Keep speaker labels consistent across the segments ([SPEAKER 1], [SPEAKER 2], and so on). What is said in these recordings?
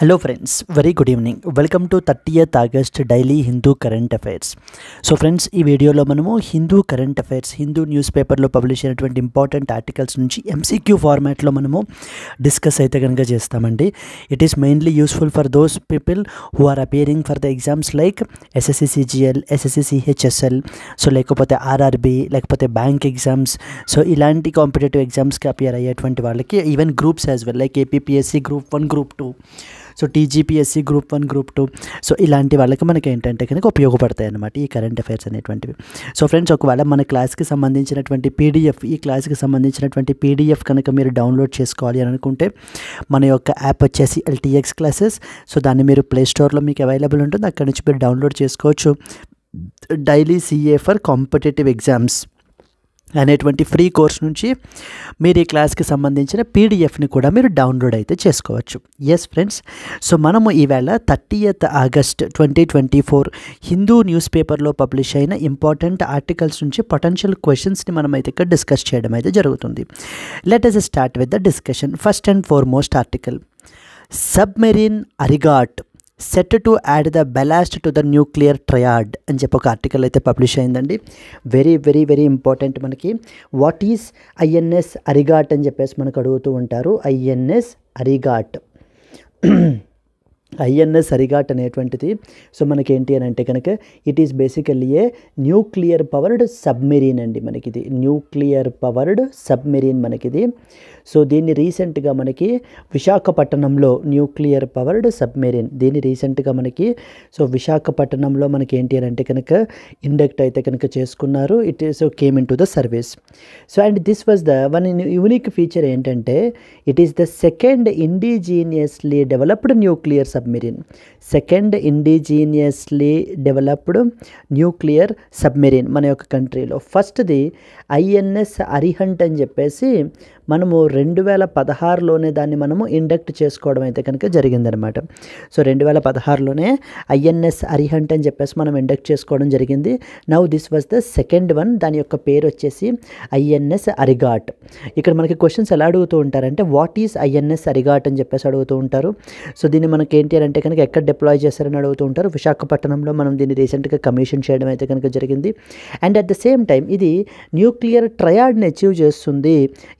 [SPEAKER 1] Hello friends very good evening welcome to thirtieth August daily Hindu current affairs so friends ఈ వీడియోలో మనము Hindu current affairs Hindu news పేపర్లో publish అయినటువంటి important articles నుంచి MCQ ఫార్మాట్లో మనము డిస్కస్ అయితే కనుక చేస్తామండి it is mainly useful for those people who are appearing for the exams like SSC CGL SSC CHSL so లేకపోతే ఆర్ఆర్బి లేకపోతే బ్యాంక్ ఎగ్జామ్స్ సో ఇలాంటి కాంపిటేటివ్ ఎగ్జామ్స్కి అపేర్ అయ్యేటువంటి వాళ్ళకి even groups as well like APSC group one group two so TGPSC group one group two so ఇలాంటి వాళ్ళకి మనకి ఏంటంటే కనుక ఉపయోగపడతాయి అనమాట ఈ కరెంట్ అఫైర్స్ అనేటువంటివి సో ఫ్రెండ్స్ ఒకవేళ మన క్లాస్కి సంబంధించినటువంటి పీడిఎఫ్ ఈ క్లాస్కి సంబంధించినటువంటి పీడిఎఫ్ కనుక మీరు డౌన్లోడ్ చేసుకోవాలి అని అనుకుంటే మన యొక్క యాప్ వచ్చేసి ఎల్టీఎక్స్ క్లాసెస్ సో దాన్ని మీరు ప్లే స్టోర్లో మీకు అవైలబుల్ ఉంటుంది అక్కడ నుంచి మీరు డౌన్లోడ్ చేసుకోవచ్చు daily CA for competitive exams అనేటువంటి ఫ్రీ కోర్స్ నుంచి మీరు ఈ క్లాస్కి సంబంధించిన పీడిఎఫ్ని కూడా మీరు డౌన్లోడ్ అయితే చేసుకోవచ్చు ఎస్ ఫ్రెండ్స్ సో మనము ఈవేళ thirtieth August twenty twenty four Hindu news పేపర్లో పబ్లిష్ అయిన ఇంపార్టెంట్ ఆర్టికల్స్ నుంచి పొటెన్షియల్ క్వశ్చన్స్ని మనం అయితే ఇక్కడ డిస్కస్ చేయడం అయితే జరుగుతుంది let us start with the discussion first and foremost article submarine Arighaat set to add the ballast to the nuclear triad అని చెప్పి ఒక ఆర్టికల్ అయితే పబ్లిష్ అయిందండి వెరీ వెరీ వెరీ ఇంపార్టెంట్ మనకి వాట్ ఈస్ ఐఎన్ఎస్ అరిఘాట్ అని చెప్పేసి మనకు అడుగుతూ ఉంటారు ఐఎన్ఎస్ అరిఘాట్ ఐఎన్ఎస్ అరిగాట్ అనేటువంటిది సో మనకి ఏంటి అని అంటే కనుక it is basically a nuclear powered submarine అండి మనకిది న్యూక్లియర్ పవర్డ్ సబ్మెరీన్ మనకిది సో దీన్ని రీసెంట్గా మనకి విశాఖపట్నంలో న్యూక్లియర్ పవర్డ్ సబ్మెరీన్ దీన్ని రీసెంట్గా మనకి సో విశాఖపట్నంలో మనకి ఏంటి అని అంటే కనుక ఇండక్ట్ అయితే కనుక చేసుకున్నారు it so came into the service so and this was the one unique feature ఏంటంటే it is the second indigenously developed nuclear submarine. Second, indigenously developed nuclear submarine మన యొక్క first the ఐఎన్ఎస్ అరిహంట్ అని చెప్పేసి మనము రెండు వేల పదహారులోనే దాన్ని మనము ఇండక్ట్ చేసుకోవడం అయితే కనుక జరిగిందనమాట సో రెండు వేల పదహారులోనే ఐఎన్ఎస్ అరిహంట్ అని చెప్పేసి మనం ఇండక్ట్ చేసుకోవడం జరిగింది now this was the second one దాని యొక్క పేరు వచ్చేసి ఐఎన్ఎస్ అరిఘాట్ ఇక్కడ మనకి క్వశ్చన్స్ ఎలా అడుగుతూ ఉంటారంటే వాట్ ఈజ్ ఐఎన్ఎస్ అరిఘాట్ అని చెప్పేసి అడుగుతూ ఉంటారు సో దీన్ని మనకి ఏంటి అంటే కనుక ఎక్కడ డిప్లాయ్ చేశారని అడుగుతూ ఉంటారు విశాఖపట్నంలో మనం దీన్ని రీసెంట్గా కమిషన్ చేయడం అయితే కనుక జరిగింది and at the same time ఇది న్యూ న్యూక్లియర్ ట్రయాడ్ని అచీవ్ చేస్తుంది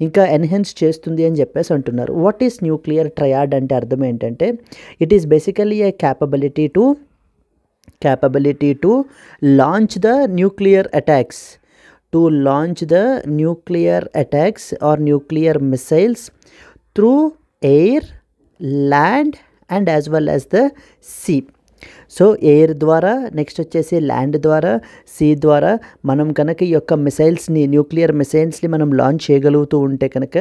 [SPEAKER 1] ఇంకా ఎన్హెన్స్ చేస్తుంది అని చెప్పేసి అంటున్నారు వాట్ ఈస్ న్యూక్లియర్ ట్రయాడ్ అంటే అర్థం ఏంటంటే it is basically a capability to capability to launch the nuclear attacks to launch the nuclear attacks or nuclear missiles through air land and as well as the sea. So air ద్వారా next వచ్చేసి land ద్వారా sea ద్వారా మనం కనుక ఈ యొక్క మిసైల్స్ని nuclear మిసైల్స్ని మనం launch చేయగలుగుతూ ఉంటే కనుక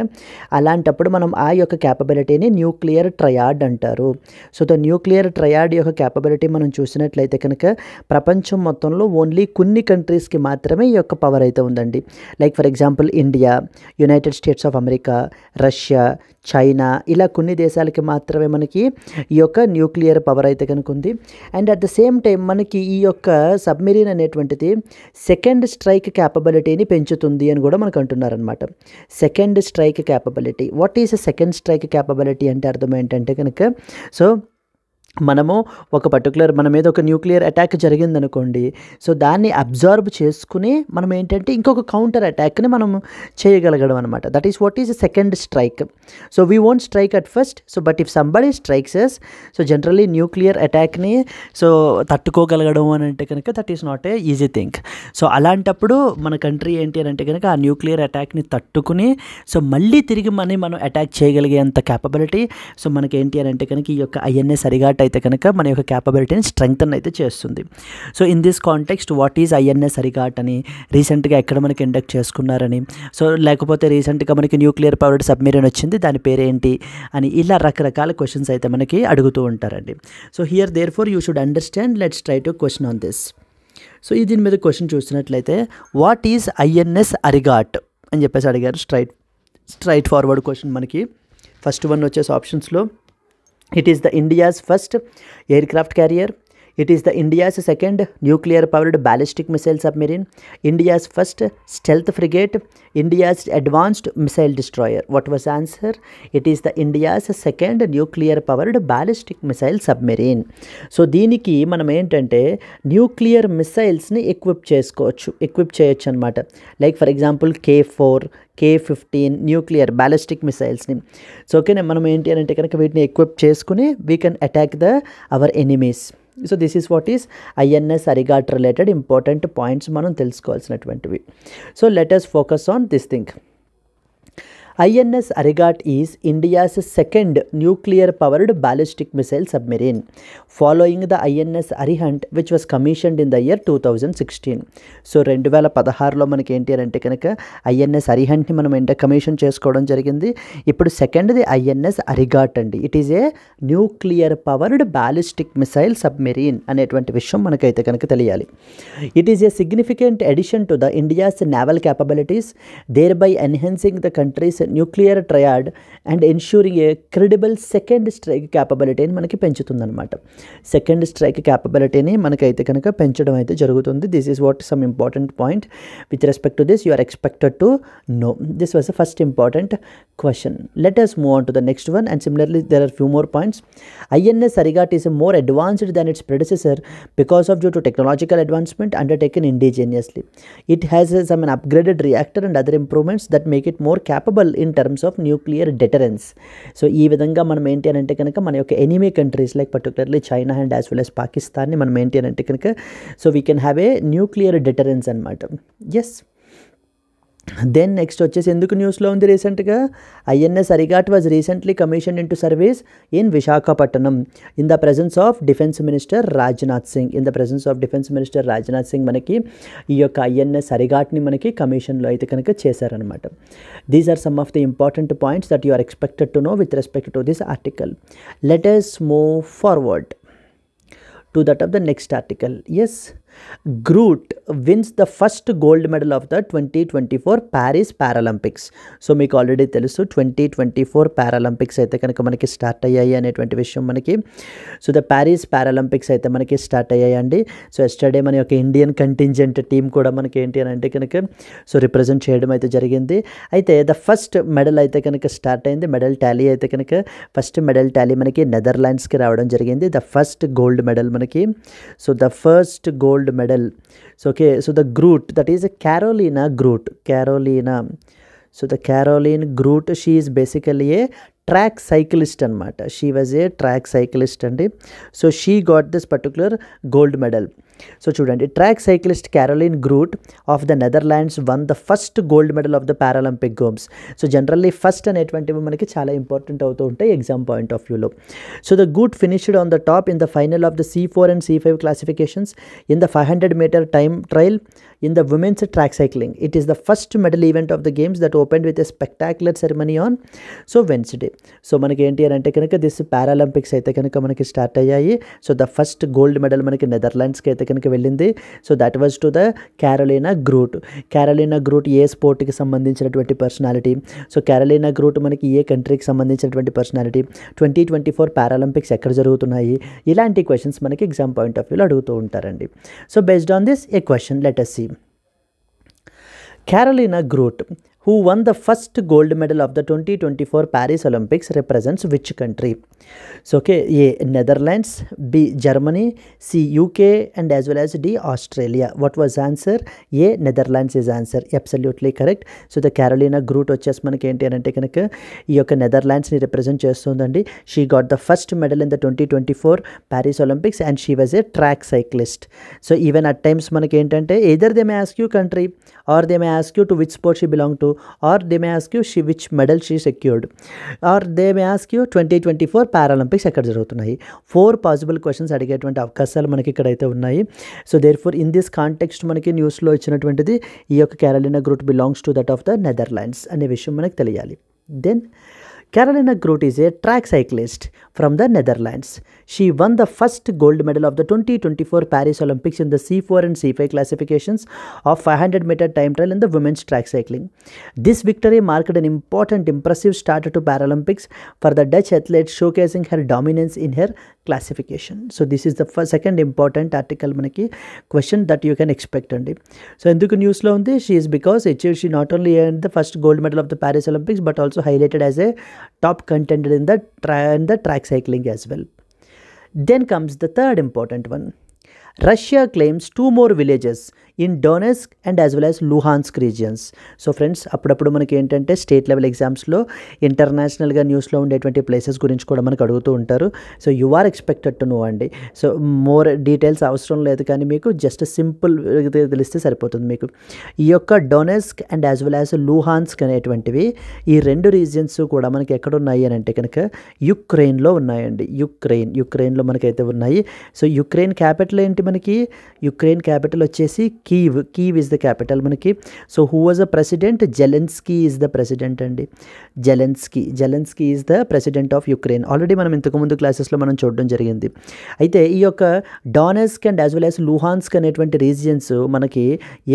[SPEAKER 1] అలాంటప్పుడు మనం ఆ యొక్క క్యాపబిలిటీని న్యూక్లియర్ ట్రయాడ్ అంటారు సో ద న్యూక్లియర్ ట్రయాడ్ యొక్క క్యాపబిలిటీ మనం చూసినట్లయితే కనుక ప్రపంచం మొత్తంలో ఓన్లీ కొన్ని కంట్రీస్కి మాత్రమే ఈ యొక్క పవర్ అయితే ఉందండి like for example India United States of America Russia China ఇలా కొన్ని దేశాలకి మాత్రమే మనకి ఈ యొక్క న్యూక్లియర్ పవర్ అయితే కనుక ఉంది and at the same time మనకి ఈ యొక్క సబ్మెరీన్ అనేటువంటిది సెకండ్ స్ట్రైక్ క్యాపబిలిటీని పెంచుతుంది అని కూడా మనకు అంటున్నారనమాట second strike capability what is second strike capability అంటే అర్థం ఏంటంటే కనుక సో మనము ఒక పర్టికులర్ మన మీద ఒక న్యూక్లియర్ అటాక్ జరిగిందనుకోండి సో దాన్ని అబ్జార్బ్ చేసుకుని మనం ఏంటంటే ఇంకొక కౌంటర్ అటాక్ని మనం చేయగలగడం అనమాట that is what is second strike so we won't strike at first so but if somebody strikes us so generally nuclear అటాక్ని సో తట్టుకోగలగడం అని అంటే కనుక that is not a easy thing so అలాంటప్పుడు మన కంట్రీ ఏంటి అని అంటే కనుక ఆ న్యూక్లియర్ అటాక్ని తట్టుకుని సో మళ్ళీ తిరిగి మనీ మనం అటాక్ చేయగలిగేంత క్యాపబిలిటీ సో మనకి ఏంటి అని అంటే కనుక ఈ యొక్క ఐఎన్ఏ సరిగా అయితే కనుక మన యొక్క క్యాపబిలిటీని స్ట్రెంగ్తన్ అయితే చేస్తుంది so in this context what is INS Arighaat అని రీసెంట్గా ఎక్కడ మనకి ఇండక్ట్ చేసుకున్నారని సో లేకపోతే రీసెంట్గా మనకి న్యూక్లియర్ పవర్డ్ సబ్మెరీన్ వచ్చింది దాని పేరేంటి అని ఇలా రకరకాల క్వశ్చన్స్ అయితే మనకి అడుగుతూ ఉంటారండి so here therefore you should understand let's try to question on this so ఈ దీని మీద క్వశ్చన్ చూసినట్లయితే వాట్ ఈజ్ ఐఎన్ఎస్ అరిఘాట్ అని చెప్పేసి అడిగారు స్ట్రైట్ స్ట్రైట్ ఫార్వర్డ్ క్వశ్చన్ మనకి ఫస్ట్ వన్ వచ్చేసి ఆప్షన్స్లో It is the India's first aircraft carrier it is the India's second nuclear powered ballistic missile submarine India's first stealth frigate India's advanced missile destroyer what was answer it is the India's second nuclear powered ballistic missile submarine so దీనికి మనం ఏంటంటే nuclear మిసైల్స్ని equip చేసుకోవచ్చు equip చేయొచ్చు అనమాట like for example K four K fifteen nuclear ballistic మిసైల్స్ని so ఓకేనే మనం ఏంటి అని అంటే కనుక వీటిని ఎక్విప్ చేసుకుని we can attack the our enemies So this is what is INS Arigat related important points manon tells calls So let us focus on this thing. INS is India's second nuclear powered ballistic missile submarine following the INS Arihant which was commission in the year two thousand sixteen so రెండు వేల పదహారులో మనకి ఏంటి అని అంటే కనుక INS అరిహంట్ని మనం ఎంట కమిషన్ చేసుకోవడం జరిగింది ఇప్పుడు సెకండ్ది ఐఎన్ఎస్ అరిఘాట్ అండి it is a nuclear powered ballistic missile submarine అనేటువంటి విషయం మనకైతే కనుక తెలియాలి it is a significant addition to the India's naval capabilities thereby enhancing the country's nuclear triad and ensuring a credible second strike క్యాపబిలిటీని మనకి పెంచుతుందన్నమాట second strike క్యాపబిలిటీని మనకైతే కనుక పెంచడం అయితే జరుగుతుంది this is what some important point with respect to this you are expected to know this was the first important question let us move on to the next one and similarly there are few more points INS Arighat is more advanced than its predecessor because of due to technological advancement undertaken indigenously. It has some an upgraded reactor and other improvements that make it more capable in terms of nuclear deterrence so ఈ విధంగా మనం ఏంటి అని అంటే కనుక మన యొక్క enemy countries like particularly China and as well as పాకిస్తాన్ని మనం ఏంటి అని అంటే కనుక so we can have a nuclear deterrence అనమాట ఎస్ దెన్ నెక్స్ట్ వచ్చేసి ఎందుకు న్యూస్లో ఉంది రీసెంట్గా INS Arighat was recently commission into service in Visakhapatnam in the presence of defence minister Rajnath Singh in the presence of defence minister Rajnath Singh మనకి ఈ యొక్క ఐఎన్ఎస్ అరిఘాట్ని మనకి కమిషన్లో అయితే కనుక చేశారనమాట these are some of the important points that you are expected to know with respect to this article let's move forward to that of the next article yes Groot wins the first gold medal of the twenty twenty four Paris Paralympics so మీకు already తెలుసు twenty twenty four Paralympics అయితే కనుక మనకి start అయ్యాయి అనేటువంటి విషయం మనకి so the Paris పారాలంపిక్స్ అయితే మనకి స్టార్ట్ అయ్యాయండి సో ఎస్టర్డే మన యొక్క ఇండియన్ కంటింజెంట్ టీం కూడా మనకి ఏంటి అని అంటే కనుక సో రిప్రజెంట్ చేయడం అయితే జరిగింది అయితే ద ఫస్ట్ మెడల్ అయితే కనుక స్టార్ట్ అయింది మెడల్ టాలీ అయితే కనుక ఫస్ట్ మెడల్ టాలీ మనకి నెదర్లాండ్స్కి రావడం జరిగింది ద ఫస్ట్ గోల్డ్ మెడల్ మనకి so the first gold gold medal. So, okay, so the Groot, that is Carolina Groot, Carolina. So, the Caroline Groot, she is basically a track cyclist and matter. She was a track cyclist and so she got this particular gold medal. So చూడండి track cyclist Caroline Groot of the Netherlands won the first gold medal of the Paralympic games so generally first అనేటువంటివి మనకి చాలా important అవుతూ ఉంటాయి exam point of వ్యూలో so the Groot finished on the top in the final of the C four and C five classifications in the five hundred metre time trial in the women's track cycling it is the first medal event of the games that open with a spectacular ceremony on so Wednesday so మనకి ఏంటి అని అంటే కనుక this Paralympics అయితే కనుక మనకి start అయ్యాయి so the first gold medal మనకి నెదర్లాండ్స్కి అయితే అమెరికన్కి వెళ్ళింది so that was to the Carolina Groot Carolina Groot ఏ స్పోర్ట్కి సంబంధించినటువంటి పర్సనాలిటీ సో క్యారలీనా గ్రూట్ మనకి ఏ కంట్రీకి సంబంధించినటువంటి personality twenty twenty four Paralympics ఎక్కడ జరుగుతున్నాయి ఇలాంటి క్వశ్చన్స్ మనకి ఎగ్జామ్ పాయింట్ ఆఫ్ వ్యూలో అడుగుతూ ఉంటారండి so based on this a question letter C see Carolina Groot who won the first gold medal of the 2024 Paris Olympics represents which country? So, okay, A. Netherlands, B. Germany, C. UK, and as well as D. Australia. What was answer? A. Netherlands is answer. Absolutely correct. So, the Carolina Groot Ochesman Netherlands represent She got the first medal in the 2024 Paris Olympics and she was a track cyclist. So, even at times, either they may ask you country or they may ask you to which sport she belong to. Or they they may she you she which medal she secured or they twenty twenty four Paralympics ఎక్కడ జరుగుతున్నాయి four possible questions అడిగేటువంటి అవకాశాలు మనకి ఇక్కడైతే ఉన్నాయి so therefore in this context మనకి న్యూస్లో ఇచ్చినటువంటిది ఈ యొక్క Carolina Groot belongs to that of the Netherlands అనే విషయం మనకి తెలియాలి then Carolina Groot is a track cyclist from the Netherlands. She won the first gold medal of the 2024 Paris Olympics in the C4 and C5 classifications of 500 meter time trial in the women's track cycling. This victory marked an important impressive start to Paralympics for the Dutch athlete showcasing her dominance in her classification. So this is the second important article manaki question that you can expect and so in the news lo undi, she is because she not only earned the first gold medal of the Paris Olympics but also highlighted as a top contender in the tri in the track cycling as well. Then comes the third important one. Russia claims two more villages in Donetsk and as well as Luhansk regions so friends అప్పుడప్పుడు మనకి ఏంటంటే state level ఎగ్జామ్స్లో ఇంటర్నేషనల్గా న్యూస్లో ఉండేటువంటి places గురించి కూడా మనకు అడుగుతూ ఉంటారు so you are expected to know అండి సో మోర్ డీటెయిల్స్ అవసరం లేదు కానీ మీకు జస్ట్ సింపుల్ తెలిస్తే సరిపోతుంది మీకు ఈ యొక్క Donetsk and as well as Luhansk అనేటువంటివి ఈ రెండు రీజియన్స్ కూడా మనకి ఎక్కడ ఉన్నాయి అని అంటే కనుక యుక్రెయిన్లో ఉన్నాయండి యుక్రెయిన్ యుక్రెయిన్లో మనకైతే ఉన్నాయి సో యుక్రెయిన్ క్యాపిటల్ ఏంటి మనకి యుక్రెయిన్ క్యాపిటల్ వచ్చేసి Kyiv Kyiv is the capital మనకి so who was the president Zelensky is the president అండి Zelensky Zelensky is the president of Ukraine already మనం ఇంతకుముందు క్లాసెస్లో మనం చూడడం జరిగింది అయితే ఈ యొక్క Donetsk and as well as Luhansk అనేటువంటి రీజియన్స్ మనకి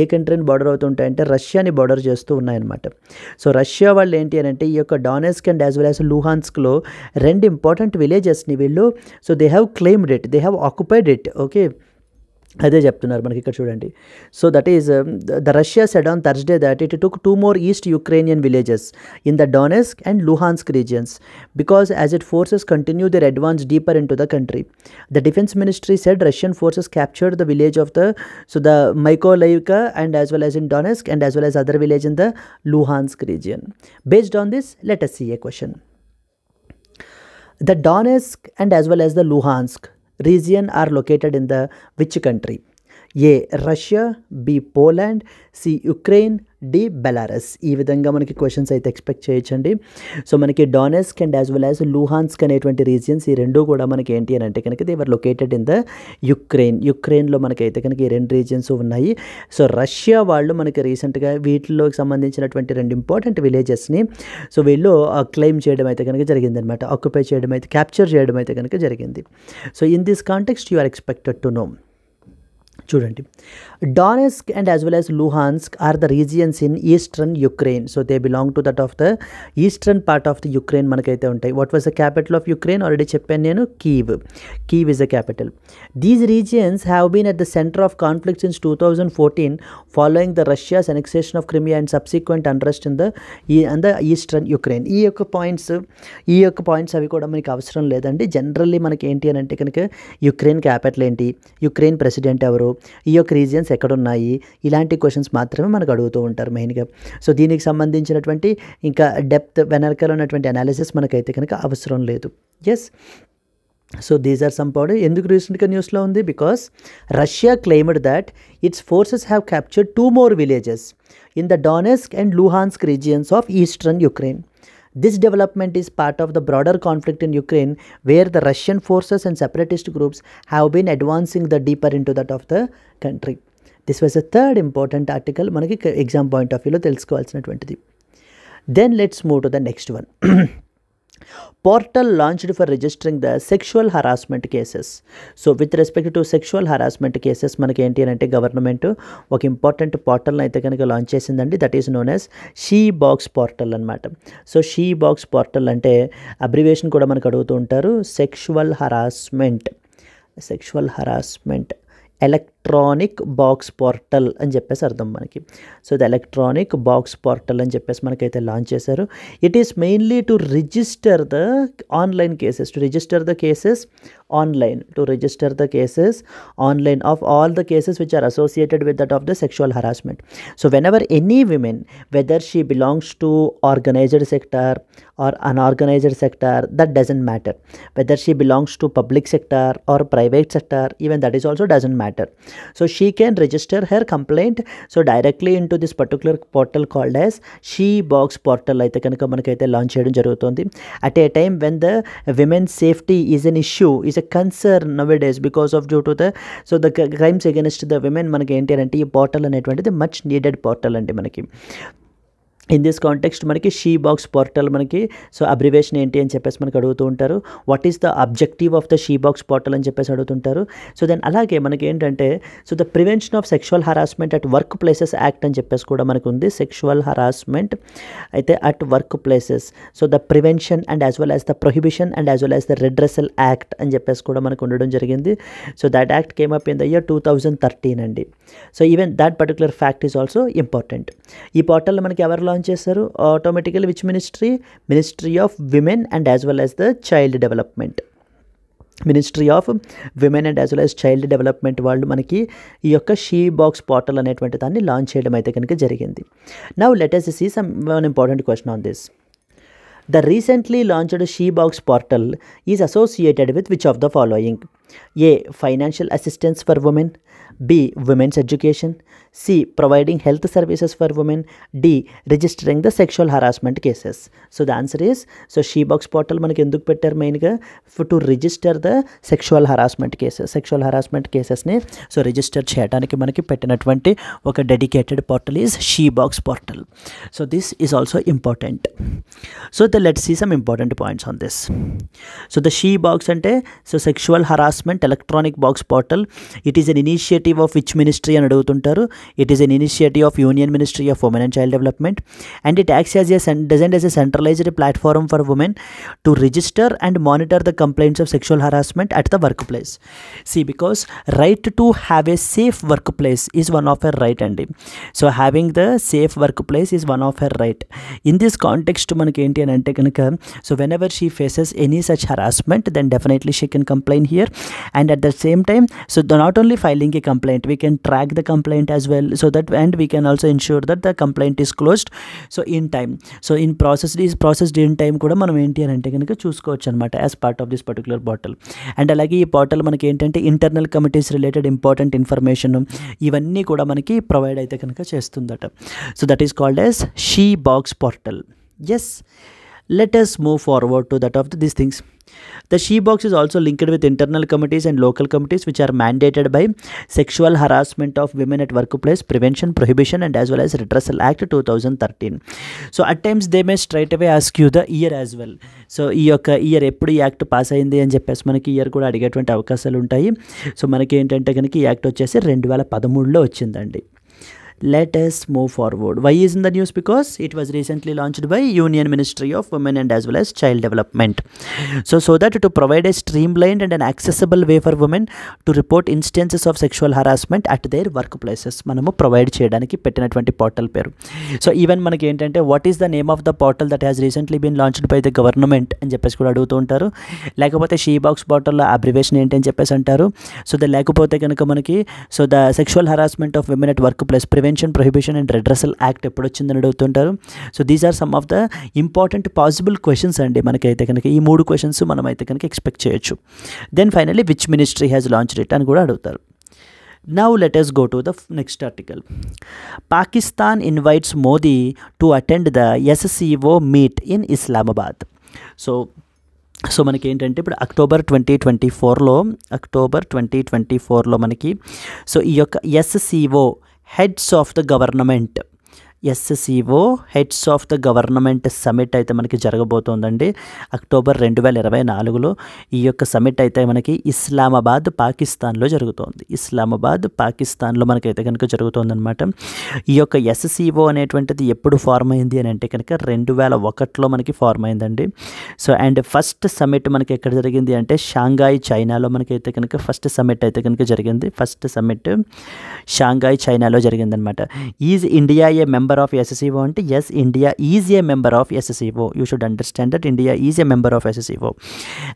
[SPEAKER 1] ఏ కంట్రీని బార్డర్ అవుతుంటాయంటే రష్యాని బార్డర్ చేస్తూ ఉన్నాయన్నమాట సో రష్యా వాళ్ళు ఏంటి అని అంటే ఈ యొక్క Donetsk and as well as లూహాన్స్క్లో రెండు ఇంపార్టెంట్ విలేజెస్ని వీళ్ళు so they have claimed it they have occupied it okay అదే చెప్తున్నారు మనకి ఇక్కడ చూడండి so that is the Russia said on Thursday that it took two more east Ukrainian villages in the Donetsk and Luhansk regions because as it forces continue their advance deeper into the country the defence ministry said Russian forces captured the village of the so the Mykolaivka and as well as in Donetsk and as well as other village in the Luhansk region based on this let us see a question the Donetsk and as well as the Luhansk region are located in the which country? A. Russia B. Poland C. Ukraine D Belarus ఈ విధంగా మనకి questions అయితే expect చేయొచ్చండి so మనకి Donetsk and as well as Luhansk అనేటువంటి రీజియన్స్ ఈ రెండు కూడా మనకి ఏంటి అని అంటే కనుక they are located in the Ukraine యుక్రెయిన్లో మనకైతే కనుక ఈ రెండు రీజియన్స్ ఉన్నాయి సో రష్యా వాళ్ళు మనకి రీసెంట్గా వీటిలోకి సంబంధించినటువంటి రెండు ఇంపార్టెంట్ విలేజెస్ని సో వీళ్ళు క్లెయిమ్ uh, చేయడం అయితే కనుక అనమాట ఆక్యుపై చేయడం అయితే క్యాప్చర్ చేయడం అయితే కనుక జరిగింది so in this context you are expected to know చూడండి Donetsk and as well as Luhansk are the regions in eastern Ukraine so they belong to that of the eastern part of the Ukraine మనకైతే ఉంటాయి what was the capital of Ukraine already చెప్పాను నేను Kyiv Kyiv is the capital these regions have been at the centre of conflicts since two thousand fourteen following the Russia's annexation of Crimea and subsequent unrest in the and the eastern Ukraine ఈ యొక్క points ఈ యొక్క points అవి కూడా మనకి అవసరం లేదండి generally మనకి ఏంటి అని అంటే కనుక యుక్రెయిన్ క్యాపిటల్ ఏంటి యుక్రెయిన్ ప్రెసిడెంట్ ఎవరు ఎవరు ఈ యొక్క రీజియన్స్ ఎక్కడున్నాయి ఇలాంటి క్వశ్చన్స్ మాత్రమే మనకు అడుగుతూ ఉంటారు మెయిన్గా సో దీనికి సంబంధించినటువంటి ఇంకా డెప్త్ వెనకాల ఉన్నటువంటి అనాలిసిస్ మనకైతే కనుక అవసరం లేదు yes so these are some పౌడర్ ఎందుకు రీసెంట్గా న్యూస్లో ఉంది because Russia claimed that its forces have captured two more villages in the Donetsk and Luhansk regions of eastern Ukraine This development is part of the broader conflict in Ukraine where the Russian forces and separatist groups have been advancing the deeper into that of the country. the was a third important article మనకి exam point of twenty-three. Then let's move to the next one. Portal launched for registering the sexual harassment cases so with respect to sexual harassment cases మనకి ఏంటి అని అంటే government ఒక important పోర్టల్ని అయితే కనుక launch చేసిందండి that is known as she box portal అనమాట so she box portal అంటే అబ్రివేషన్ కూడా మనకు అడుగుతూ ఉంటారు sexual harassment sexual harassment elect electronic box portal అని చెప్పేసి అర్థం మనకి సో ఇది ఎలక్ట్రానిక్ బాక్స్ పోర్టల్ అని చెప్పేసి మనకైతే లాంచ్ చేశారు it is mainly to register the online cases to register the cases online to register the cases online of all the cases which are associated with that of the sexual harassment so whenever any women whether she belongs to organised sector or unorganised sector that doesn't matter whether she belongs to public sector or private sector even that is also doesn't matter So she can register her complaint. So directly into this particular portal called as she box portal అయితే కనుక మనకైతే లాంచ్ చేయడం జరుగుతుంది at a time when the women safety is an issue is a concern nowadays because of due to the so the crimes against the women మనకి ఏంటి అంటే ఈ పోర్టల్ అనేటువంటిది మచ్ నీడెడ్ పోర్టల్ అండి మనకి ఇన్ దిస్ కాంటెక్స్ట్ మనకి she box portal మనకి so abbreviation ఏంటి అని చెప్పేసి మనకి అడుగుతూ ఉంటారు what is the objective of the she box portal అని చెప్పేసి అడుగుతుంటారు సో దెన్ అలాగే మనకి ఏంటంటే so the prevention of sexual harassment at workplaces act అని చెప్పేసి కూడా మనకు ఉంది సెక్షువల్ హరాస్మెంట్ అయితే at workplaces so the prevention and as well as the prohibition and as well as the redressal act అని చెప్పేసి కూడా మనకు ఉండడం జరిగింది so that act came up in the year two thousand thirteen అండి so even that particular fact is also important ఈ portal మనకి ఎవరిలో లాంచ్ చేశారు automatically which ministry ministry of women and as well as the child development ministry of women and as well as child development వాళ్ళు మనకి ఈ యొక్క she box portal అనేటువంటి దాన్ని లాంచ్ చేయడం అయితే కనుక జరిగింది నా let's see some one important question on this the recently launched she box portal is associated with which of the following A financial assistance for women B women's education C. Providing health services for women. D. Registering the sexual harassment cases. So the is so she box portal మనకి ఎందుకు పెట్టారు మెయిన్గా to register the sexual harassment cases sexual harassment కేసెస్ని so register చేయడానికి మనకి పెట్టినటువంటి ఒక dedicated portal is box portal so this is also important so the let see some important points on this so the she box అంటే so sexual harassment electronic box portal it is an initiative of which ministry అని అడుగుతుంటారు It is an initiative of Union Ministry of Women and Child Development, and it acts as a designed as a centralized platform for women to register and monitor the complaints of sexual harassment at the workplace. See, because right to have a safe workplace is one of her right, and so having the safe workplace is one of her right. In this context, to and so whenever she faces any such harassment, then definitely she can complain here, and at the same time, so not only filing a complaint, we can track the complaint as well well so that and we can also ensure that the complaint is closed so in time so in process is processed in time కూడా మనం ఏంటి అని అంటే కనుక చూసుకోవచ్చు అనమాట as part of this particular bottle and అలాగే ఈ బాటిల్ మనకి ఏంటంటే internal committees related important information ఇవన్నీ కూడా మనకి ప్రొవైడ్ అయితే కనుక చేస్తుందట so that is called as she box portal yes Let us move forward to that of these things. The she box is also linked with internal committees and local committees which are mandated by Sexual Harassment of Women at Workplace Prevention, Prohibition and as well as Redressal Act 2013. So at times they may straight away ask you the year as well. So ఈ యొక్క year ఎప్పుడు ఈ act pass అయింది అని చెప్పేసి మనకి year కూడా అడిగేటువంటి అవకాశాలు ఉంటాయి సో మనకి ఏంటంటే కనుక ఈ యాక్ట్ వచ్చేసి రెండు వేల పదమూడులో వచ్చిందండి let us move forward. Why is in the news? Because it was recently launched by Union Ministry of Women and as well as Child Development. So, so that to provide a streamlined and an accessible way for women to report instances of sexual harassment at their workplaces. మనము provide చేయడానికి పెట్టినటువంటి portal పేరు so even మనకి ఏంటంటే what is the name of the portal that has recently been launched by the government అని చెప్పేసి కూడా అడుగుతూ ఉంటారు లేకపోతే షీ బాక్స్ పోర్టల్లో అబ్రివేషన్ ఏంటి అని చెప్పేసి అంటారు సో ద లేకపోతే కనుక మనకి so the sexual harassment of women at workplace prevent prevention prohibition and redressal act ఎప్పుడు వచ్చిందని అడుగుతుంటారు so these are some of the important possible questions అండి మనకైతే కనుక ఈ మూడు క్వశ్చన్స్ మనం అయితే కనుక ఎక్స్పెక్ట్ చేయొచ్చు then finally which ministry has launch it అని కూడా అడుగుతారు now let us go to the next article Pakistan invites Modi to attend the SCO meet in Islamabad so so మనకి ఏంటంటే ఇప్పుడు అక్టోబర్ ట్వంటీ ట్వంటీ ఫోర్లో అక్టోబర్ ట్వంటీ ట్వంటీ ఫోర్లో మనకి సో ఈ యొక్క SCO heads of the government. SCO heads of the government summit అయితే మనకి జరగబోతోందండి అక్టోబర్ రెండు వేల ఇరవై నాలుగులో ఈ యొక్క సమిట్ అయితే మనకి ఇస్లామాబాద్ పాకిస్తాన్లో జరుగుతోంది ఇస్లామాబాద్ పాకిస్తాన్లో మనకైతే కనుక జరుగుతోందనమాట ఈ యొక్క ఎస్సీఓ అనేటువంటిది ఎప్పుడు ఫార్మ్ అయింది అని అంటే కనుక రెండు వేల ఒకటిలో మనకి ఫార్మ్ అయిందండి సో అండ్ ఫస్ట్ సమిట్ మనకి ఎక్కడ జరిగింది అంటే షాంఘాయ్ చైనాలో మనకైతే కనుక ఫస్ట్ సమిట్ అయితే కనుక జరిగింది ఫస్ట్ సమిట్ షాంఘాయ్ చైనాలో జరిగిందనమాట is India a member member of SSEO అంటే yes India is a member of SSEO you should understand that India is a member of SSEO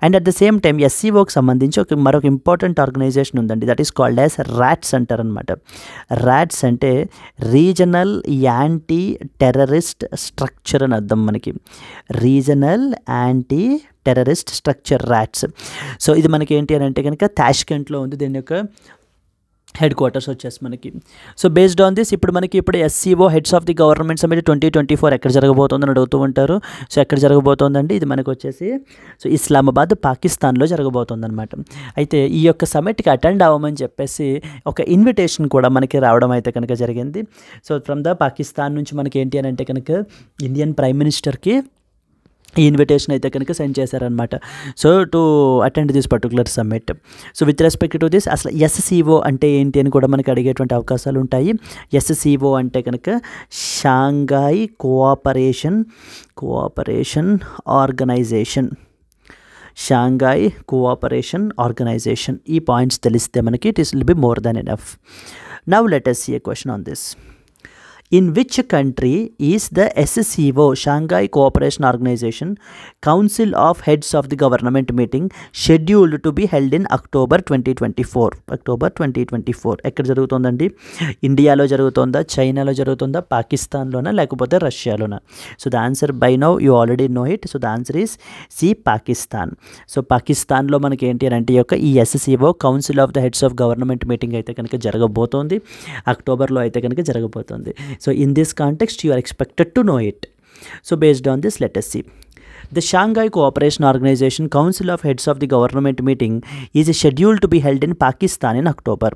[SPEAKER 1] and at the same time ఎస్సీఓకి సంబంధించి ఒక మరొక important organisation ఉందండి that is called as RATS అంటారు అనమాట rats అంటే regional anti terrorist structure అని అర్థం మనకి regional anti terrorist structure RATS so ఇది మనకి ఏంటి అని అంటే కనుక తాష్కెంట్లో ఉంది దీని యొక్క హెడ్ క్వార్టర్స్ వచ్చేసి మనకి సో బేస్డ్ ఆన్ దిస్ ఇప్పుడు మనకి ఇప్పుడు SCO heads of the government summit twenty twenty four ఎక్కడ జరగబోతుందని అడుగుతూ ఉంటారు సో ఎక్కడ జరగబోతోందండి ఇది మనకు వచ్చేసి సో ఇస్లామాబాద్ పాకిస్తాన్లో అనమాట అయితే ఈ యొక్క సమిట్కి అటెండ్ అవ్వమని చెప్పేసి ఒక ఇన్విటేషన్ కూడా మనకి రావడం అయితే కనుక జరిగింది సో ఫ్రమ్ ద పాకిస్తాన్ నుంచి మనకి ఏంటి అని అంటే కనుక ఇండియన్ ప్రైమ్ మినిస్టర్కి ఈ ఇన్విటేషన్ అయితే కనుక సెండ్ చేశారనమాట so to attend this particular summit so with respect to this అసలు ఎస్సీఓ అంటే ఏంటి అని కూడా మనకి అడిగేటువంటి అవకాశాలు ఉంటాయి ఎస్సీఓ అంటే కనుక Shanghai cooperation cooperation organisation Shanghai cooperation organisation ఈ పాయింట్స్ తెలిస్తే మనకి it is will be more than enough now let's see a question on this the which country cooperation organisation council of heads of Council government meeting scheduled to be held in October twenty twenty four October twenty twenty four ఎక్కడ జరుగుతుందండి ఇండియాలో జరుగుతుందా చైనాలో జరుగుతుందా పాకిస్తాన్లోనా లేకపోతే రష్యాలోనా so the answer by now you already know it so the answer is C Pakistan so పాకిస్తాన్లో మనకి ఏంటి అని అంటే యొక్క ఈ SSEO council of the heads of government meeting అయితే కనుక జరగబోతోంది అక్టోబర్లో అయితే కనుక జరగబోతోంది So in this context, you are expected to know it. So based on this, let us see. The Shanghai Cooperation Organization Council of Heads of the Government meeting is scheduled to be held in Pakistan in October.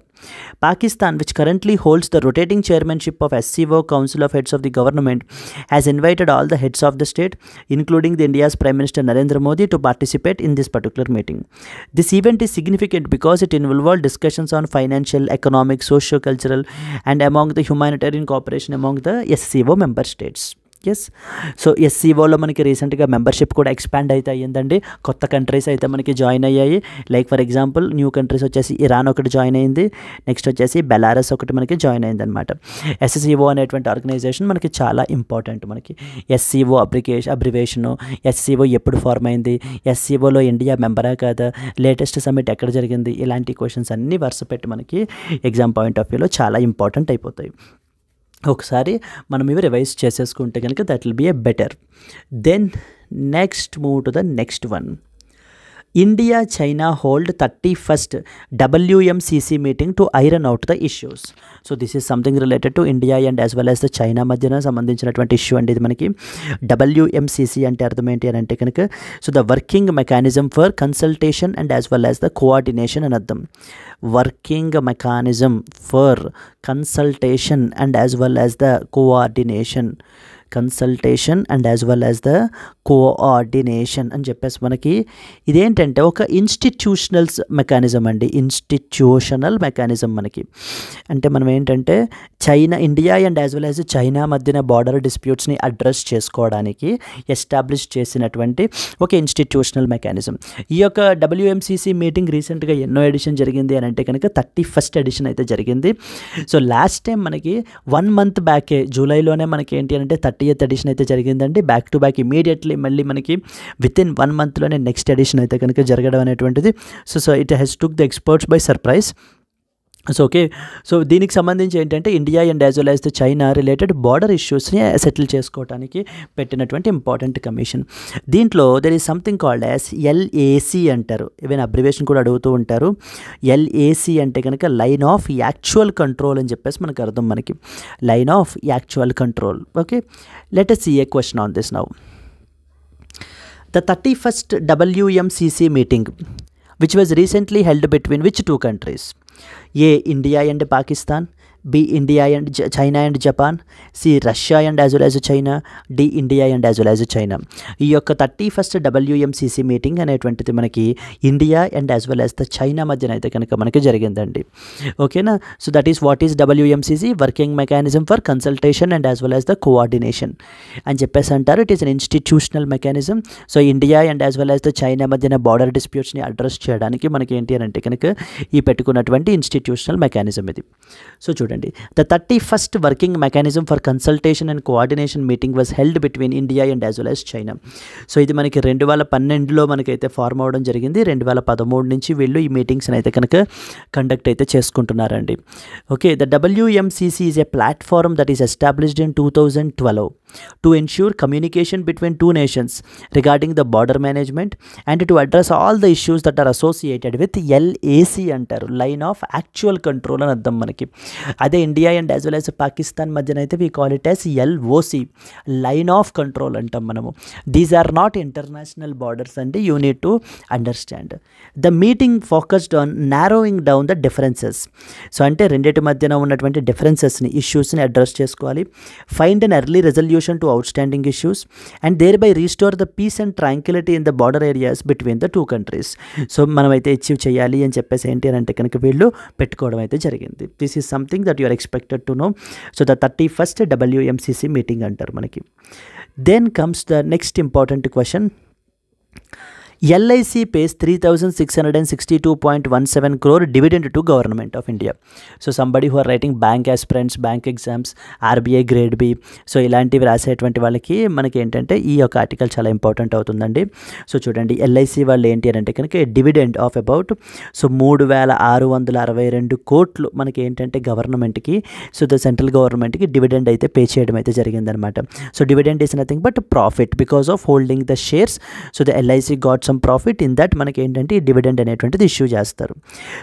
[SPEAKER 1] Pakistan, which currently holds the rotating chairmanship of SCO Council of Heads of the Government, has invited all the heads of the state, including the India's Prime Minister Narendra Modi, to participate in this particular meeting. This event is significant because it involved discussions on financial, economic, socio-cultural, and among the humanitarian cooperation among the SCO member states. Yes so ఎస్సీఓలో మనకి రీసెంట్గా membership కూడా expand అయితే అయ్యిందండి కొత్త countries అయితే మనకి join అయ్యాయి like for example new countries వచ్చేసి ఇరాన్ ఒకటి జాయిన్ అయింది నెక్స్ట్ వచ్చేసి బెలారస్ ఒకటి మనకి జాయిన్ అయింది అనమాట ఎస్సీఓ అనేటువంటి ఆర్గనైజేషన్ మనకి చాలా ఇంపార్టెంట్ మనకి ఎస్సీఓ అబ్రికేషన్ అబ్రివేషను ఎస్సీఓ ఎప్పుడు ఫార్మ్ అయింది ఎస్సీఓలో ఇండియా మెంబరా కాదా లేటెస్ట్ సమ్మిట్ ఎక్కడ జరిగింది ఇలాంటి క్వశ్చన్స్ అన్నీ వరుస పెట్టి మనకి ఎగ్జామ్ పాయింట్ ఆఫ్ వ్యూలో చాలా ఇంపార్టెంట్ అయిపోతాయి ఒకసారి మనం ఇవి రివైజ్ చేసేసుకుంటే కనుక that will be a better then next move to the next one India China hold 31st WMCC meeting to iron out the issues. So this is something related to India and as well as the China Madhana Samandinchana 20 issue and Manaki WMCC and Tarthamanti and Technica. So the working mechanism for consultation and as well as the coordination and Adam. Working mechanism for consultation and as well as the coordination. Consultation and as well as the coordination అని చెప్పేసి మనకి ఇదేంటంటే ఒక institutionals mechanism అండి institutional mechanism మనకి అంటే మనం ఏంటంటే China India and as well as China మధ్యన బార్డర్ డిస్ప్యూట్స్ని అడ్రస్ చేసుకోవడానికి ఎస్టాబ్లిష్ చేసినటువంటి ఒక ఇన్స్టిట్యూషనల్ మెకానిజం ఈ యొక్క డబ్ల్యూఎంసీసీ మీటింగ్ రీసెంట్గా ఎన్నో ఎడిషన్ జరిగింది అని అంటే కనుక థర్టీ ఫస్ట్ ఎడిషన్ అయితే జరిగింది సో లాస్ట్ టైం మనకి వన్ మంత్ బ్యాకే జూలైలోనే మనకి ఏంటి అంటే థర్టీ థర్టీ ఎయిత్ ఎడిషన్ అయితే జరిగిందండి బ్యాక్ టు బ్యాక్ ఇమీడియట్లీ మళ్ళీ మనకి విత్ ఇన్ వన్ మంత్లోనే నెక్స్ట్ ఎడిషన్ అయితే కనుక జరగడం అనేటువంటిది so so it has took the experts by surprise so okay so దీనికి సంబంధించి ఏంటంటే India and as well as the China related border ఇష్యూస్ని సెటిల్ చేసుకోవడానికి పెట్టినటువంటి ఇంపార్టెంట్ కమిషన్ దీంట్లో there is something called as LAC అంటారు ఈవెన్ అబ్రివేషన్ కూడా అడుగుతూ ఉంటారు ఎల్ఏసీ అంటే కనుక లైన్ ఆఫ్ యాక్చువల్ కంట్రోల్ అని చెప్పేసి మనకు అర్థం మనకి line of actual control okay let us see a question on this now the thirty first WMCC meeting which was recently held between which two countries A India and Pakistan B India and China and Japan C Russia and and well well China D India and and well well China ఈ యొక్క thirty first WMCC meeting అనేటువంటిది మనకి India and as well as the China మధ్యన అయితే కనుక మనకి జరిగిందండి ఓకేనా so that is what is WMCC working mechanism for consultation and as well as the coordination అని చెప్పేసి అంటారు it is an institutional mechanism so India and as well as the China మధ్యన బార్డర్ డిస్ప్యూట్స్ని అడ్రస్ చేయడానికి మనకి ఏంటి అని అంటే కనుక ఈ పెట్టుకున్నటువంటి ఇన్స్టిట్యూషనల్ మెకానిజం ఇది సో చూడండి చూడండి the thirty first working mechanism for consultation and coordination meeting was held between India and as well as China so ఇది మనకి రెండు వేల పన్నెండులో మనకైతే ఫార్మ్ అవ్వడం జరిగింది రెండు వేల పదమూడు నుంచి వీళ్ళు ఈ మీటింగ్స్ని అయితే కనుక కండక్ట్ అయితే చేసుకుంటున్నారండి okay the WMCC is a platform that is established in two thousand twelve to ensure communication between two nations regarding the border management and to address all the issues that are associated with LAC అంటారు line of actual control అని అర్థం మనకి అదే India and as well as Pakistan మధ్యన అయితే we call it as LOC line of control అంటాం మనము these are not international borders అండి you need to understand the meeting focused on narrowing down the differences so అంటే రెండింటి మధ్యన ఉన్నటువంటి డిఫరెన్సెస్ని ఇష్యూస్ని అడ్రస్ చేసుకోవాలి find an early resolution to outstanding issues and thereby restore the peace and tranquillity in the border areas between the two countries so మనమైతే achieve చేయాలి అని చెప్పేసి ఏంటి అని అంటే కనుక వీళ్ళు పెట్టుకోవడం అయితే జరిగింది this is something the that you are expected to know so the 31st wmcc meeting అంటారు మనకి then comes the next important question LIC pays three thousand six hundred and sixty two point one seven crore dividend to government of India so somebody who are writing bank aspirants bank exams RBI grade B so ఇలాంటివి రాసేటువంటి వాళ్ళకి మనకి ఏంటంటే ఈ యొక్క article చాలా important అవుతుందండి so చూడండి ఎల్ఐసి వాళ్ళు ఏంటి అని అంటే కనుక డివిడెండ్ ఆఫ్ అబౌట్ సో మూడు వేల ఆరు వందల అరవై రెండు కోట్లు మనకి ఏంటంటే గవర్నమెంట్కి సో ద సెంట్రల్ గవర్నమెంట్కి డివిడెండ్ అయితే పే చేయడం అయితే జరిగిందనమాట so dividend is nothing but profit because of holding the shares so the LIC gets some profit in that మనకి ఏంటంటే డివిడెండ్ అనేటువంటిది ఇష్యూ చేస్తారు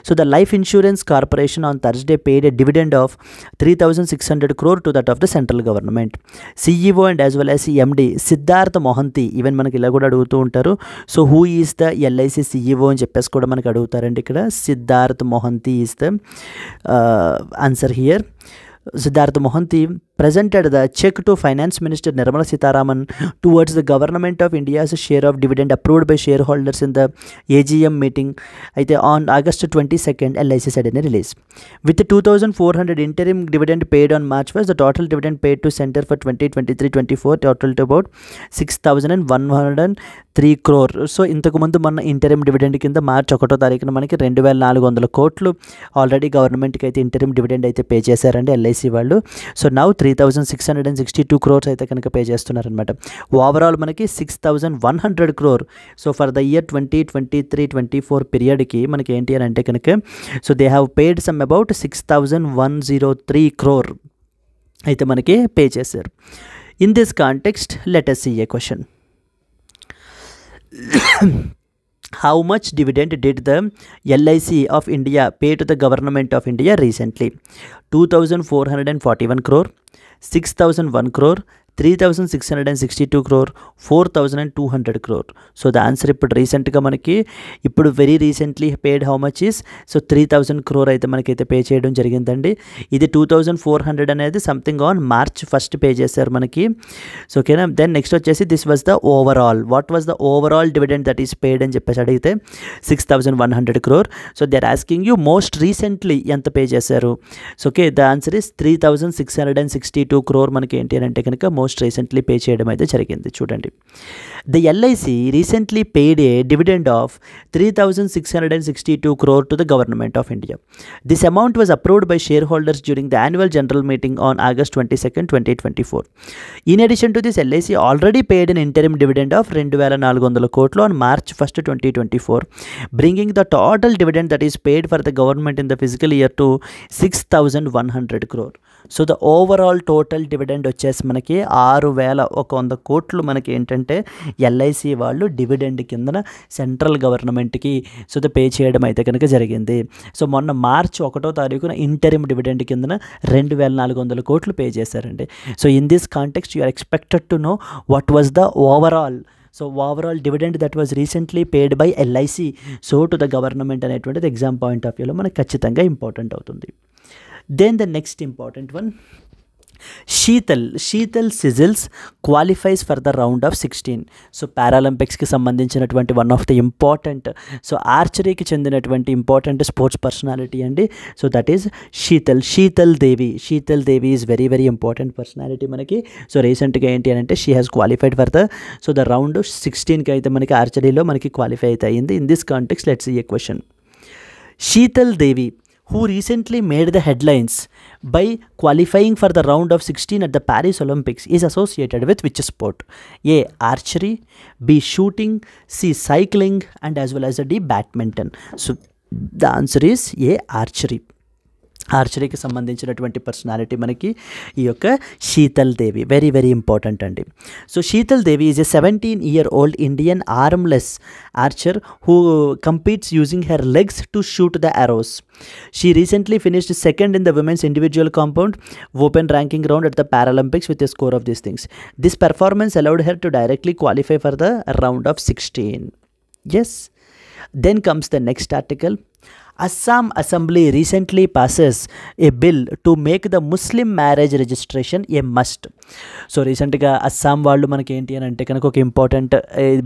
[SPEAKER 1] so the life insurance corporation on Thursday paid a dividend of three thousand six hundred crore to that of the central government CEO and as well as MD Siddhartha Mohanty even మనకి ఇలా కూడా అడుగుతూ ఉంటారు so who is the LIC CEO అని చెప్పేసి కూడా మనకి అడుగుతారండి ఇక్కడ Siddharth Mohanty is the answer here Siddhartha Mohanty presented the check to Finance Minister Nirmala Sitaraman towards the Government of India's share of dividend approved by shareholders in the AGM meeting on August 22nd, LIC said in a release. With the 2400 interim dividend paid on March 1st, the total dividend paid to Center for 2023-24 totaled about 6103 crore. So ఇంతకుముందు మన interim dividend కింద మార్చి ఒకటో తారీఖున మనకి రెండు వేల నాలుగు వందల కోట్లు ఆల్రెడీ గవర్నమెంట్కి అయితే ఇంటరిమ్ డివిడెండ్ అయితే పే చేశారండి ఎల్ఐసి వాళ్ళు so now three three thousand six hundred and sixty two crores అయితే కనుక పే చేస్తున్నారనమాట ఓవరాల్ మనకి six thousand one hundred crore so for the year twenty twenty three twenty four పీరియడ్కి మనకి ఏంటి అని అంటే కనుక so they have paid some about six thousand one zero three crore అయితే మనకి పే చేశారు in this context let us a question how much dividend did the LIC of India pay to the government of India recently? 2441 crore, 6001 crore, 3662 crore 4200 crore so the answer ఇప్పుడు రీసెంట్గా మనకి ఇప్పుడు very recently paid how much is so three thousand crore అయితే మనకైతే pay చేయడం జరిగిందండి ఇది two thousand four hundred అనేది something on March first pay చేశారు మనకి సో ఓకేనా దెన్ నెక్స్ట్ వచ్చేసి this was the overall what was the overall dividend that is paid అని చెప్పేసి అడిగితే six thousand one hundred crore so they are asking you most recently ఎంత pay చేశారు so okay the answer is three thousand six hundred and sixty two crore మనకి ఏంటి అని అంటే కనుక మోస్ట్ మోస్ట్ రీసెంట్లీ పే చేయడం అయితే జరిగింది చూడండి the LIC recently paid a dividend of three thousand six hundred and sixty two crore to the government of India this amount was approved by shareholders during the annual general meeting on August twenty second twenty twenty four in addition to this LIC already paid in interim dividend of రెండు వేల నాలుగు వందల కోట్లు on March first twenty twenty four bringing the total dividend that is paid for the government in the physical year to six thousand one hundred crore so the overall total dividend వచ్చేసి మనకి ఆరు వేల ఒక వంద కోట్లు మనకి ఏంటంటే ఎల్ఐసి వాళ్ళు డివిడెండ్ కిందన సెంట్రల్ గవర్నమెంట్కి సో పే చేయడం అయితే కనుక జరిగింది సో మొన్న మార్చి ఒకటో తారీఖున ఇంటరిమ్ డివిడెండ్ కిందన రెండు వేల నాలుగు వందల కోట్లు పే చేశారండి so in this context you are expected to know what was the overall so overall dividend that was recently paid by LIC so to the government అనేటువంటిది ఎగ్జామ్ పాయింట్ ఆఫ్ వ్యూలో మనకు ఖచ్చితంగా ఇంపార్టెంట్ అవుతుంది then the next important one Sheetal Sheetal sizzles qualifies for the round of sixteen so పారాలింపిక్స్కి సంబంధించినటువంటి one of the important so ఆర్చరీకి చెందినటువంటి important sports personality అండి so that is Sheetal Sheetal Devi Sheetal Devi is very very important personality మనకి సో రీసెంట్గా ఏంటి అని అంటే she has qualified for the so the round సిక్స్టీన్కి అయితే మనకి ఆర్చరీలో మనకి క్వాలిఫై అయితే అయింది ఇన్ దిస్ కాంటెక్స్ లెట్స్ ఈ question Sheetal Devi who recently made the headlines by qualifying for the round of 16 at the Paris Olympics, is associated with which sport? A. Archery, B. Shooting, C. Cycling, and as well as D. Badminton. So the answer is A. Archery. ఆర్చరీకి సంబంధించినటువంటి personality మనకి ఈ యొక్క Sheetal Devi very very important అండి so Sheetal Devi is a seventeen year old Indian armless archer who competes using her legs to shoot the arrows she recently finished second in the women's individual compound open ranking round at the Paralympics with the score of these things this performance allowed her to directly qualify for the round of sixteen yes then comes the next article Assam assembly recently passes a bill to make the Muslim marriage registration a must so రీసెంట్గా అస్సాం వాళ్ళు మనకి ఏంటి అని అంటే కనుక ఒక important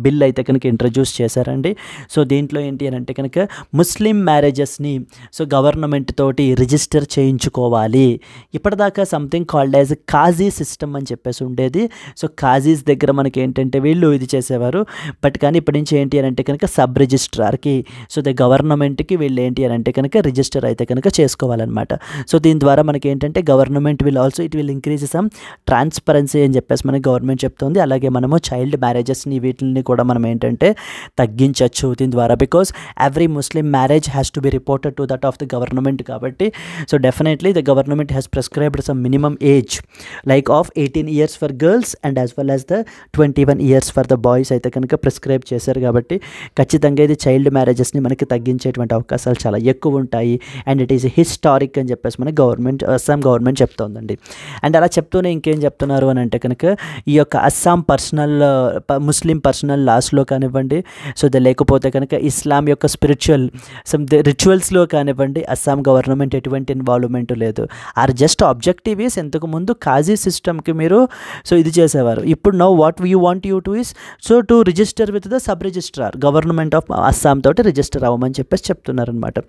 [SPEAKER 1] bill అయితే కనుక ఇంట్రడ్యూస్ చేశారండి సో దీంట్లో ఏంటి అని అంటే కనుక ముస్లిం మ్యారేజెస్ని సో గవర్నమెంట్ తోటి రిజిస్టర్ చేయించుకోవాలి ఇప్పటిదాకా something called as Qazi system అని చెప్పేసి ఉండేది సో కాజీస్ దగ్గర మనకి ఏంటంటే వీళ్ళు ఇది చేసేవారు బట్ కానీ ఇప్పటి నుంచి ఏంటి అని అంటే కనుక సబ్ రిజిస్ట్రార్కి సో ద గవర్నమెంట్కి వీళ్ళు ఏంటి అని అంటే కనుక రిజిస్టర్ అయితే కనుక చేసుకోవాలన్నమాట సో దీని ద్వారా మనకి ఏంటంటే government will also it will increase some transparency అని చెప్పేసి మనకి గవర్నమెంట్ చెప్తుంది అలాగే మనము చైల్డ్ మ్యారేజెస్ని వీటిని కూడా మనం ఏంటంటే తగ్గించవచ్చు దీని ద్వారా because every Muslim marriage has to be reported to that of the government కాబట్టి so definitely the government has prescribed some minimum age like of eighteen years for girls and as well as the twenty one years for the boys అయితే కనుక prescribe చేశారు కాబట్టి ఖచ్చితంగా ఇది child మ్యారేజెస్ని మనకి తగ్గించేటువంటి అవకాశం అవకాశాలు చాలా ఎక్కువ ఉంటాయి అండ్ ఇట్ ఈస్ హిస్టారిక్ అని చెప్పేసి మన గవర్నమెంట్ అస్సాం గవర్నమెంట్ చెప్తోందండి అండ్ అలా చెప్తూనే ఇంకేం చెప్తున్నారు అని అంటే కనుక ఈ యొక్క అస్సాం పర్సనల్ ముస్లిం పర్సనల్ లాస్లో కానివ్వండి సో ద లేకపోతే కనుక ఇస్లాం యొక్క స్పిరిచువల్ సమ్ రిచువల్స్లో కానివ్వండి అస్సాం గవర్నమెంట్ ఎటువంటి ఇన్వాల్వ్మెంట్ లేదు ఆర్ జస్ట్ ఆబ్జెక్టివ్ ఈస్ ఇంతకు ముందు కాజీ సిస్టమ్కి మీరు సో ఇది చేసేవారు ఇప్పుడు no what you want you to is so to register with the sub registrar government of Assam తోటి రిజిస్టర్ అవ్వమని చెప్పేసి చెప్తున్నారు చేస్తున్నారనమాట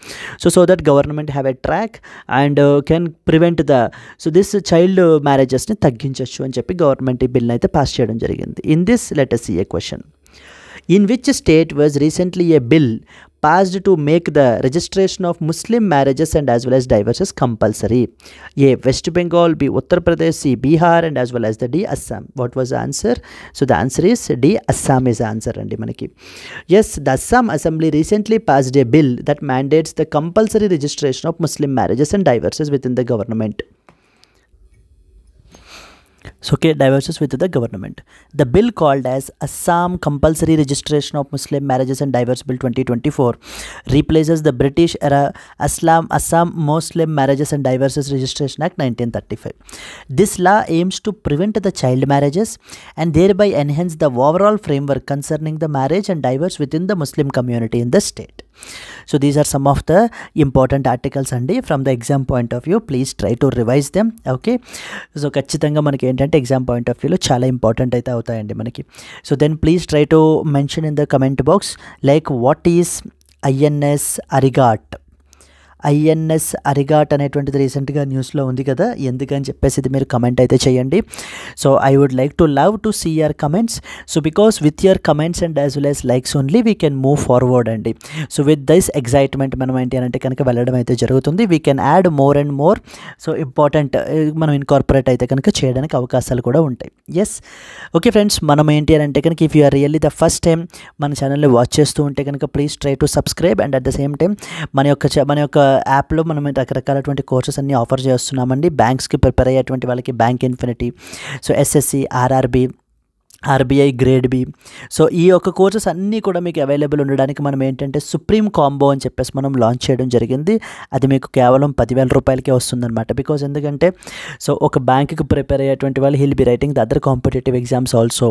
[SPEAKER 1] so so that government have a track and can prevent the so this child మ్యారేజెస్ని తగ్గించవచ్చు అని చెప్పి government ఈ బిల్ని అయితే పాస్ చేయడం జరిగింది in this letter us a question in which state was recently a bill passed to make the registration of Muslim marriages and as well as divorces compulsory. A. West Bengal, B. Uttar Pradesh, C. Bihar and as well as the D. Assam. What was the answer? So the answer is D. Assam is the answer. And manaki. Yes, the Assam Assembly recently passed a bill that mandates the compulsory registration of Muslim marriages and divorces within the government so okay, diverges with the government. The bill called as Assam Compulsory Registration of Muslim Marriages and Divorce Bill 2024 replaces the British era Assam, Assam Muslim Marriages and Divorces Registration Act 1935. This law aims to prevent the child marriages and thereby enhance the overall framework concerning the marriage and divorce within the Muslim community in the state. So these are some of the important articles and from the exam point of view please try to revise them okay. So ఖచ్చితంగా మనకి ఏంటంటే government exam point of వ్యూలో చాలా important అయితే అవుతాయండి మనకి so then please try to mention in the comment box like what is INS Arighaat INS Arighaat అనేటువంటిది రీసెంట్గా న్యూస్లో ఉంది కదా ఎందుకని చెప్పేసి ఇది మీరు కమెంట్ అయితే చేయండి so I would like to love to see your comments so because with your comments and as well as likes only we can move forward అండి సో విత్ దిస్ ఎగ్జైట్మెంట్ మనం ఏంటి అంటే కనుక వెళ్ళడం అయితే జరుగుతుంది we can add more and more so important మనం incorporate అయితే కనుక చేయడానికి అవకాశాలు కూడా ఉంటాయి ఎస్ ఓకే ఫ్రెండ్స్ మనం ఏంటి అని అంటే కనుక if you really the first time మన ఛానల్ని వాచ్ చేస్తూ ఉంటే కనుక please try to subscribe and at the same time మన యొక్క మన యొక్క యాప్లో మనం రకరకాలటువంటి కోర్సెస్ అన్ని ఆఫర్ చేస్తున్నామండి బ్యాంక్స్కి ప్రిపేర్ అయ్యేటువంటి వాళ్ళకి bank infinity so SSC RRB RBI grade B so ఈ యొక్క కోర్సెస్ అన్నీ కూడా మీకు అవైలబుల్ ఉండడానికి మనం ఏంటంటే సుప్రీం కాంబో అని చెప్పేసి మనం లాంచ్ చేయడం జరిగింది అది మీకు కేవలం పదివేల రూపాయలకే వస్తుందన్నమాట బికాజ్ ఎందుకంటే సో ఒక బ్యాంకుకి ప్రిపేర్ అయ్యేటువంటి వాళ్ళు will be writing the other competitive exams also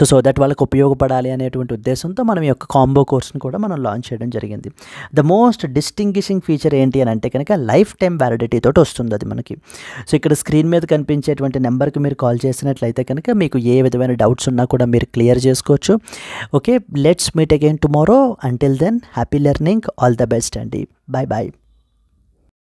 [SPEAKER 1] so so that వాళ్ళకి ఉపయోగపడాలి అనేటువంటి ఉద్దేశంతో మనం ఈ యొక్క కాంబో కోర్స్ని కూడా మనం లాంచ్ చేయడం జరిగింది ద మోస్ట్ డిస్టింగ్విషింగ్ ఫీచర్ ఏంటి అని అంటే కనుక లైఫ్ టైం వ్యాలిడిటీ తోటి వస్తుంది అది మనకి సో ఇక్కడ స్క్రీన్ మీద కనిపించేటువంటి నెంబర్కి మీరు కాల్ చేసినట్లయితే కనుక మీకు ఏ విధమైన డౌట్స్ ఉన్నా కూడా మీరు క్లియర్ చేసుకోవచ్చు okay let's meet again tomorrow until then happy learning all the best అండి బాయ్ బాయ్